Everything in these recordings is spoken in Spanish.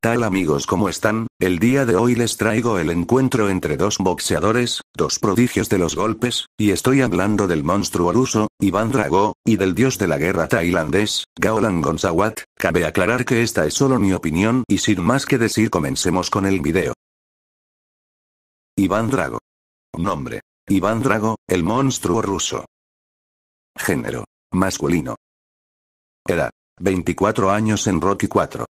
tal amigos? ¿Cómo están? El día de hoy les traigo el encuentro entre dos boxeadores, dos prodigios de los golpes, y estoy hablando del monstruo ruso, Iván Drago, y del dios de la guerra tailandés, Gaolan Gonzawat, Cabe aclarar que esta es solo mi opinión y sin más que decir comencemos con el video. Iván Drago. Nombre. Iván Drago, el monstruo ruso. Género. Masculino. Edad. 24 años en Rocky 4.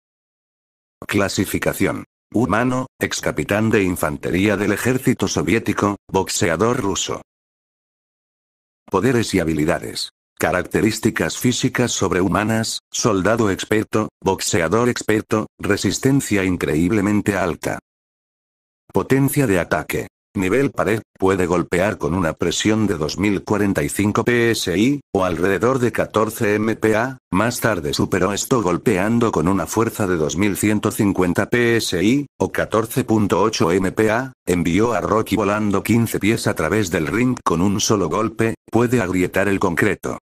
Clasificación. Humano, ex capitán de infantería del ejército soviético, boxeador ruso. Poderes y habilidades. Características físicas sobrehumanas, soldado experto, boxeador experto, resistencia increíblemente alta. Potencia de ataque. Nivel pared, puede golpear con una presión de 2045 psi, o alrededor de 14 mpa, más tarde superó esto golpeando con una fuerza de 2150 psi, o 14.8 mpa, envió a Rocky volando 15 pies a través del ring con un solo golpe, puede agrietar el concreto.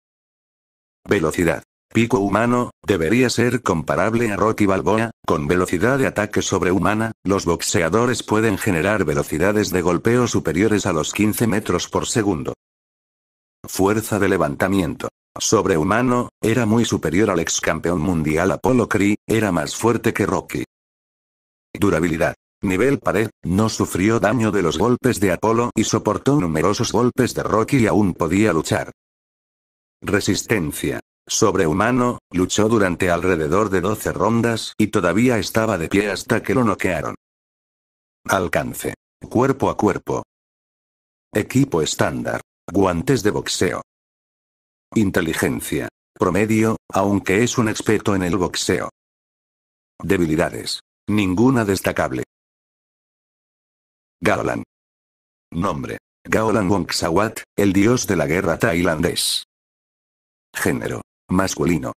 Velocidad. Pico humano, debería ser comparable a Rocky Balboa, con velocidad de ataque sobrehumana, los boxeadores pueden generar velocidades de golpeo superiores a los 15 metros por segundo. Fuerza de levantamiento. Sobrehumano, era muy superior al ex campeón mundial Apollo Cree, era más fuerte que Rocky. Durabilidad. Nivel pared, no sufrió daño de los golpes de Apolo y soportó numerosos golpes de Rocky y aún podía luchar. Resistencia. Sobrehumano, luchó durante alrededor de 12 rondas y todavía estaba de pie hasta que lo noquearon. Alcance. Cuerpo a cuerpo. Equipo estándar. Guantes de boxeo. Inteligencia. Promedio, aunque es un experto en el boxeo. Debilidades. Ninguna destacable. Gaolan. Nombre. Gaolan Sawat, el dios de la guerra tailandés. Género. Masculino.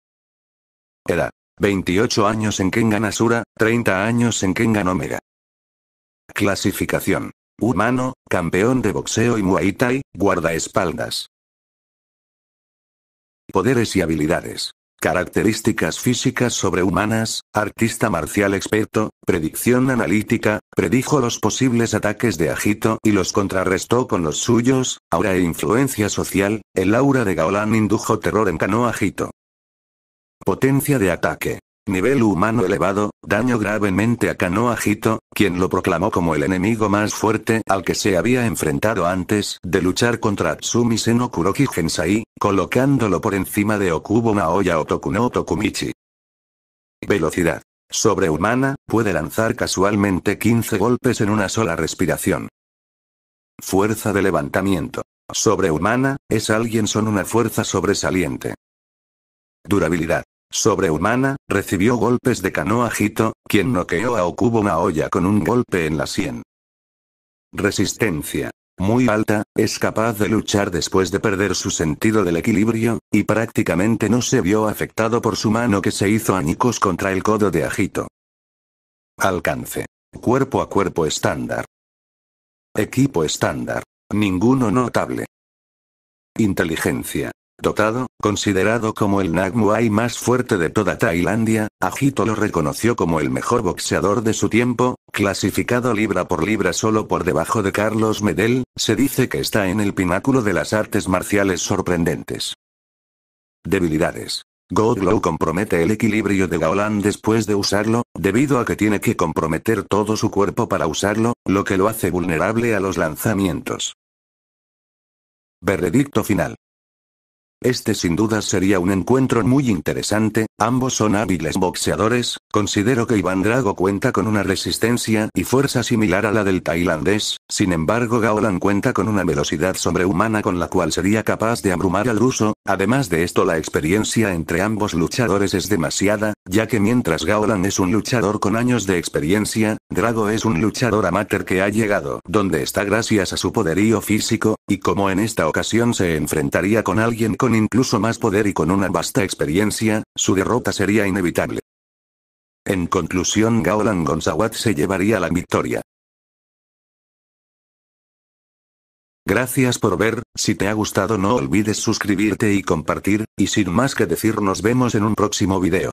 Edad. 28 años en Kengan Asura, 30 años en Kengan Omega. Clasificación. Humano, campeón de boxeo y Muay Thai, guardaespaldas. Poderes y habilidades. Características físicas sobrehumanas, artista marcial experto, predicción analítica, predijo los posibles ataques de Agito y los contrarrestó con los suyos, aura e influencia social, el aura de Gaolan indujo terror en Cano Agito. Potencia de ataque. Nivel humano elevado, daño gravemente a Kanoahito, quien lo proclamó como el enemigo más fuerte al que se había enfrentado antes de luchar contra Tsumi Seno Kuroki colocándolo por encima de Okubo Naoya o Tokuno Tokumichi. Velocidad. Sobrehumana, puede lanzar casualmente 15 golpes en una sola respiración. Fuerza de levantamiento. Sobrehumana, es alguien son una fuerza sobresaliente. Durabilidad sobrehumana, recibió golpes de Kano Hito, quien noqueó a Okubo olla con un golpe en la sien. Resistencia. Muy alta, es capaz de luchar después de perder su sentido del equilibrio, y prácticamente no se vio afectado por su mano que se hizo añicos contra el codo de Ajito. Alcance. Cuerpo a cuerpo estándar. Equipo estándar. Ninguno notable. Inteligencia. Dotado, considerado como el Nagmuay más fuerte de toda Tailandia, Ajito lo reconoció como el mejor boxeador de su tiempo, clasificado libra por libra solo por debajo de Carlos Medel, se dice que está en el pináculo de las artes marciales sorprendentes. Debilidades. Godlow compromete el equilibrio de Gaolan después de usarlo, debido a que tiene que comprometer todo su cuerpo para usarlo, lo que lo hace vulnerable a los lanzamientos. Veredicto final. Este sin duda sería un encuentro muy interesante, ambos son hábiles boxeadores, considero que Iván Drago cuenta con una resistencia y fuerza similar a la del tailandés, sin embargo Gaolan cuenta con una velocidad sobrehumana con la cual sería capaz de abrumar al ruso, Además de esto la experiencia entre ambos luchadores es demasiada, ya que mientras Gaolan es un luchador con años de experiencia, Drago es un luchador amateur que ha llegado donde está gracias a su poderío físico, y como en esta ocasión se enfrentaría con alguien con incluso más poder y con una vasta experiencia, su derrota sería inevitable. En conclusión Gaolan Gonzawat se llevaría la victoria. Gracias por ver, si te ha gustado no olvides suscribirte y compartir, y sin más que decir nos vemos en un próximo video.